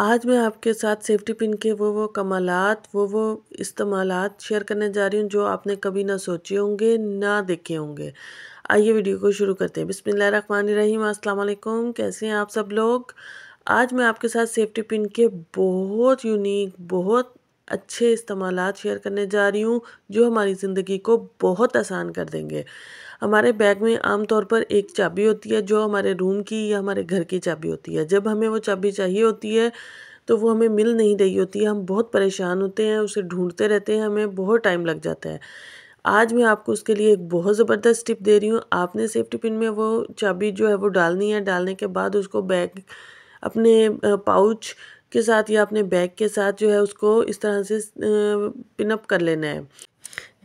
आज मैं आपके साथ सेफ्टी पिन के वो वो कमालत वो वो इस्तेमाल शेयर करने जा रही हूँ जो आपने कभी ना सोचे होंगे ना देखे होंगे आइए वीडियो को शुरू करते हैं बिसमिल्ल रहीम अस्सलाम वालेकुम कैसे हैं आप सब लोग आज मैं आपके साथ सेफ्टी पिन के बहुत यूनिक बहुत अच्छे इस्तेमाल शेयर करने जा रही हूँ जो हमारी ज़िंदगी को बहुत आसान कर देंगे हमारे बैग में आमतौर पर एक चाबी होती है जो हमारे रूम की या हमारे घर की चाबी होती है जब हमें वो चाबी चाहिए होती है तो वो हमें मिल नहीं रही होती है हम बहुत परेशान होते हैं उसे ढूंढते रहते हैं हमें बहुत टाइम लग जाता है आज मैं आपको उसके लिए एक बहुत ज़बरदस्त टिप दे रही हूँ आपने सेफ्टी पिन में वो चाबी जो है वो डालनी है डालने के बाद उसको बैग अपने पाउच के साथ या अपने बैग के साथ जो है उसको इस तरह से पिनअप कर लेना है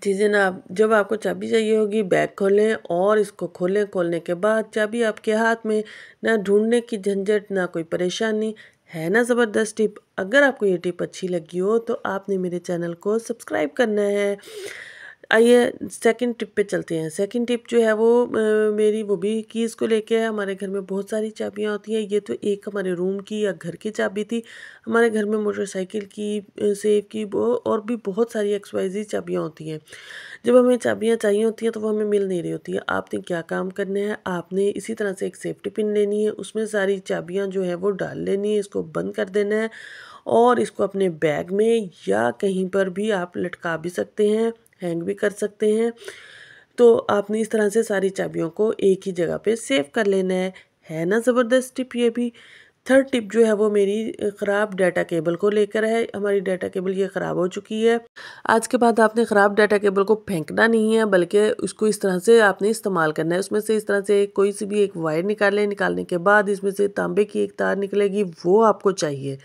चीज़ें ना आप जब आपको चाबी चाहिए होगी बैग खोलें और इसको खोलें खोलने के बाद चाबी आपके हाथ में ना ढूंढने की झंझट ना कोई परेशानी है ना ज़बरदस्त टिप अगर आपको ये टिप अच्छी लगी हो तो आपने मेरे चैनल को सब्सक्राइब करना है आइए सेकंड टिप पे चलते हैं सेकंड टिप जो है वो आ, मेरी वो भी कीज़ को लेके है हमारे घर में बहुत सारी चाबियाँ होती हैं ये तो एक हमारे रूम की या घर की चाबी थी हमारे घर में मोटरसाइकिल की सेब की वो और भी बहुत सारी एक्सवाइजी चाबियाँ होती हैं जब हमें चाबियाँ चाहिए होती हैं तो वो हमें मिल नहीं रही होती है आपने क्या काम करना है आपने इसी तरह से एक सेफ्टी पिन लेनी है उसमें सारी चाबियाँ जो है वो डाल लेनी है इसको बंद कर देना है और इसको अपने बैग में या कहीं पर भी आप लटका भी सकते हैं हैंग भी कर सकते हैं तो आपने इस तरह से सारी चाबियों को एक ही जगह पे सेव कर लेना है है ना ज़बरदस्त टिप ये भी थर्ड टिप जो है वो मेरी ख़राब डाटा केबल को लेकर है हमारी डाटा केबल ये ख़राब हो चुकी है आज के बाद आपने ख़राब डाटा केबल को फेंकना नहीं है बल्कि उसको इस तरह से आपने इस्तेमाल करना है उसमें से इस तरह से कोई सी भी एक वायर निकाल लें निकालने के बाद इसमें से तांबे की एक तार निकलेगी वो आपको चाहिए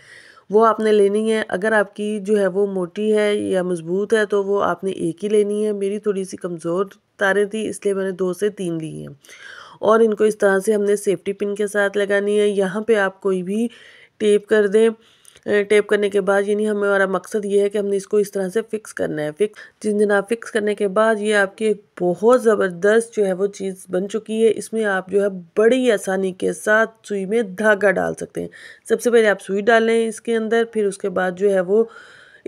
वो आपने लेनी है अगर आपकी जो है वो मोटी है या मज़बूत है तो वो आपने एक ही लेनी है मेरी थोड़ी सी कमज़ोर तारें थी इसलिए मैंने दो से तीन ली हैं और इनको इस तरह से हमने सेफ्टी पिन के साथ लगानी है यहाँ पे आप कोई भी टेप कर दें टेप करने के बाद यानी हमारा मकसद ये है कि हमने इसको इस तरह से फ़िक्स करना है फिक्स जिस दिन आप फ़िक्स करने के बाद ये आपकी एक बहुत ज़बरदस्त जो है वो चीज़ बन चुकी है इसमें आप जो है बड़ी आसानी के साथ सुई में धागा डाल सकते हैं सबसे पहले आप सुई डालें इसके अंदर फिर उसके बाद जो है वो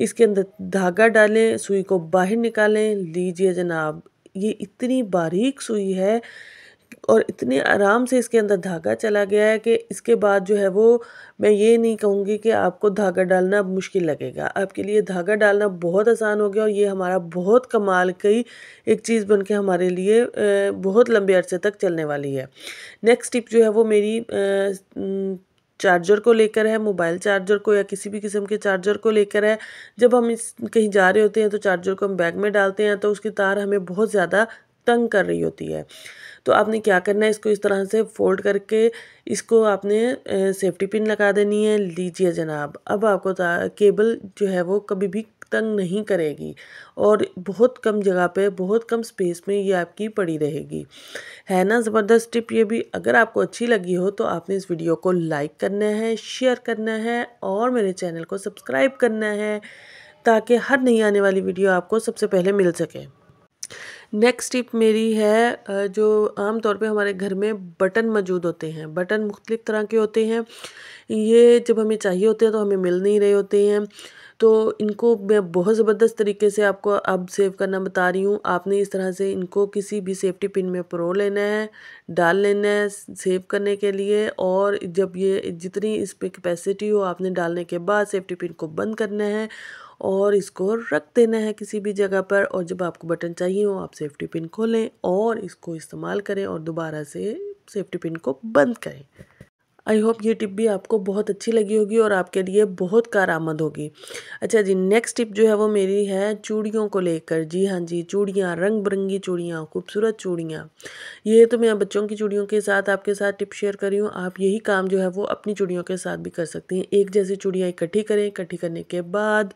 इसके अंदर धागा डालें सुई को बाहर निकालें लीजिए जनाब ये इतनी बारीक सुई है और इतने आराम से इसके अंदर धागा चला गया है कि इसके बाद जो है वो मैं ये नहीं कहूँगी कि आपको धागा डालना मुश्किल लगेगा आपके लिए धागा डालना बहुत आसान हो गया और ये हमारा बहुत कमाल की एक चीज़ बन के हमारे लिए बहुत लंबे अरसे तक चलने वाली है नेक्स्ट टिप जो है वो मेरी चार्जर को लेकर है मोबाइल चार्जर को या किसी भी किस्म के चार्जर को लेकर है जब हम इस कहीं जा रहे होते हैं तो चार्जर को हम बैग में डालते हैं तो उसकी तार हमें बहुत ज़्यादा तंग कर रही होती है तो आपने क्या करना है इसको इस तरह से फोल्ड करके इसको आपने सेफ्टी पिन लगा देनी है लीजिए जनाब अब आपको केबल जो है वो कभी भी तंग नहीं करेगी और बहुत कम जगह पे बहुत कम स्पेस में ये आपकी पड़ी रहेगी है ना ज़बरदस्त टिप ये भी अगर आपको अच्छी लगी हो तो आपने इस वीडियो को लाइक करना है शेयर करना है और मेरे चैनल को सब्सक्राइब करना है ताकि हर नई आने वाली वीडियो आपको सबसे पहले मिल सके नेक्स्ट टिप मेरी है जो आम तौर पे हमारे घर में बटन मौजूद होते हैं बटन मुख्तलिफ़ तरह के होते हैं ये जब हमें चाहिए होते हैं तो हमें मिल नहीं रहे होते हैं तो इनको मैं बहुत ज़बरदस्त तरीके से आपको अब सेव करना बता रही हूँ आपने इस तरह से इनको किसी भी सेफ्टी पिन में प्रो लेना है डाल लेना है सेव करने के लिए और जब ये जितनी इस पर कैपेसिटी हो आपने डालने के बाद सेफ्टी पिन को बंद करना है और इसको रख देना है किसी भी जगह पर और जब आपको बटन चाहिए हो आप सेफ्टी पिन खोलें और इसको इस्तेमाल करें और दोबारा से सेफ्टी पिन को बंद करें आई होप ये टिप भी आपको बहुत अच्छी लगी होगी और आपके लिए बहुत कार आमद होगी अच्छा जी नेक्स्ट टिप जो है वो मेरी है चूड़ियों को लेकर जी हाँ जी चूड़ियाँ रंग बिरंगी चूड़ियाँ खूबसूरत चूड़ियाँ ये तो मैं बच्चों की चूड़ियों के साथ आपके साथ टिप शेयर कर रही हूँ आप यही काम जो है वो अपनी चूड़ियों के साथ भी कर सकती हैं एक जैसी चूड़ियाँ इकट्ठी करें इकट्ठी करने के बाद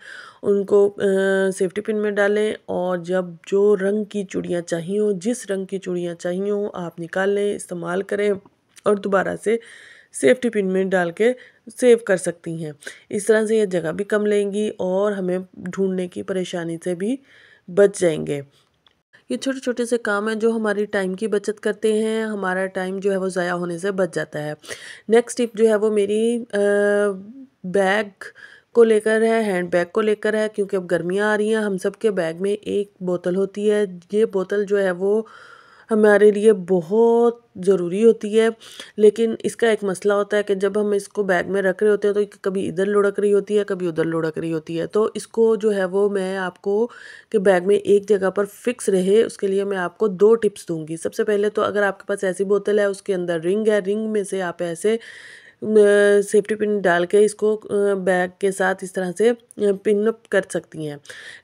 उनको सेफ्टी पिन में डालें और जब जो रंग की चूड़ियाँ चाहिए हों जिस रंग की चूड़ियाँ चाहिए हों आप निकाल लें इस्तेमाल करें और दोबारा से सेफ्टी पिन में डाल के सेव कर सकती हैं इस तरह से ये जगह भी कम लेंगी और हमें ढूंढने की परेशानी से भी बच जाएंगे ये छोटे छोटे से काम हैं जो हमारी टाइम की बचत करते हैं हमारा टाइम जो है वो ज़ाया होने से बच जाता है नेक्स्ट टिप जो है वो मेरी आ, बैग को लेकर है हैंड बैग को लेकर है क्योंकि अब गर्मियाँ आ रही हैं हम सब के बैग में एक बोतल होती है ये बोतल जो है वो हमारे लिए बहुत ज़रूरी होती है लेकिन इसका एक मसला होता है कि जब हम इसको बैग में रख रहे होते हैं तो कभी इधर लुढ़क रही होती है कभी उधर लुढ़क रही होती है तो इसको जो है वो मैं आपको कि बैग में एक जगह पर फिक्स रहे उसके लिए मैं आपको दो टिप्स दूंगी सबसे पहले तो अगर आपके पास ऐसी बोतल है उसके अंदर रिंग है रिंग में से आप ऐसे सेफ्टी पिन डाल के इसको बैग के साथ इस तरह से पिन अप कर सकती हैं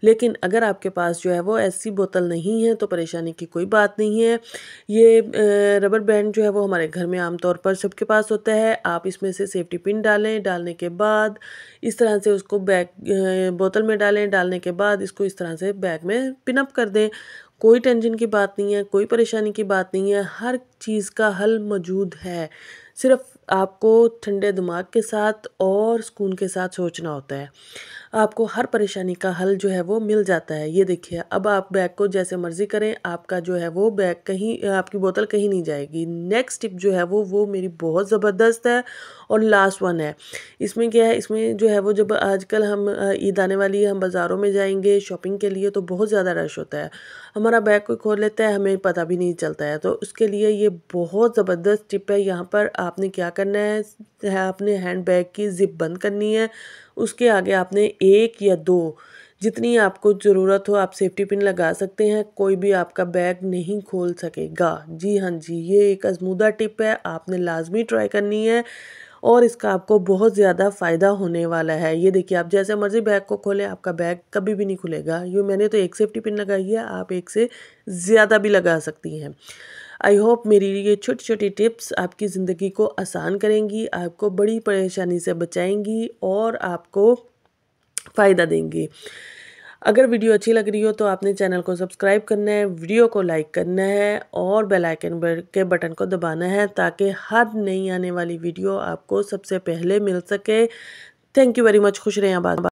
लेकिन अगर आपके पास जो है वो ऐसी बोतल नहीं है तो परेशानी की कोई बात नहीं है ये रबर बैंड जो है वो हमारे घर में आमतौर पर सबके पास होता है आप इसमें से सेफ्टी पिन डालें डालने के बाद इस तरह से उसको बैग बोतल में डालें डालने के बाद इसको इस तरह से बैग में पिनअप कर दें कोई टेंशन की बात नहीं है कोई परेशानी की बात नहीं है हर चीज़ का हल मौजूद है सिर्फ आपको ठंडे दिमाग के साथ और सुकून के साथ सोचना होता है आपको हर परेशानी का हल जो है वो मिल जाता है ये देखिए अब आप बैग को जैसे मर्जी करें आपका जो है वो बैग कहीं आपकी बोतल कहीं नहीं जाएगी नेक्स्ट टिप जो है वो वो मेरी बहुत ज़बरदस्त है और लास्ट वन है इसमें क्या है इसमें जो है वो जब आजकल हम ईद आने वाली है हम बाज़ारों में जाएंगे शॉपिंग के लिए तो बहुत ज़्यादा रश होता है हमारा बैग कोई खोल लेता है हमें पता भी नहीं चलता है तो उसके लिए ये बहुत ज़बरदस्त टिप है यहाँ पर आपने क्या करना है आपने हैंड बैग की ज़िप बंद करनी है उसके आगे आपने एक या दो जितनी आपको ज़रूरत हो आप सेफ्टी पिन लगा सकते हैं कोई भी आपका बैग नहीं खोल सकेगा जी हाँ जी ये एक आजमूदा टिप है आपने लाजमी ट्राई करनी है और इसका आपको बहुत ज़्यादा फ़ायदा होने वाला है ये देखिए आप जैसे मर्ज़ी बैग को खोलें आपका बैग कभी भी नहीं खुलेगा ये मैंने तो एक सेफ्टी पिन लगाई है आप एक से ज़्यादा भी लगा सकती हैं आई होप मेरी ये छोटी छोटी टिप्स आपकी ज़िंदगी को आसान करेंगी आपको बड़ी परेशानी से बचाएंगी और आपको फ़ायदा देंगी अगर वीडियो अच्छी लग रही हो तो आपने चैनल को सब्सक्राइब करना है वीडियो को लाइक करना है और बेल आइकन के बटन को दबाना है ताकि हर नई आने वाली वीडियो आपको सबसे पहले मिल सके थैंक यू वेरी मच खुश रहें आबाद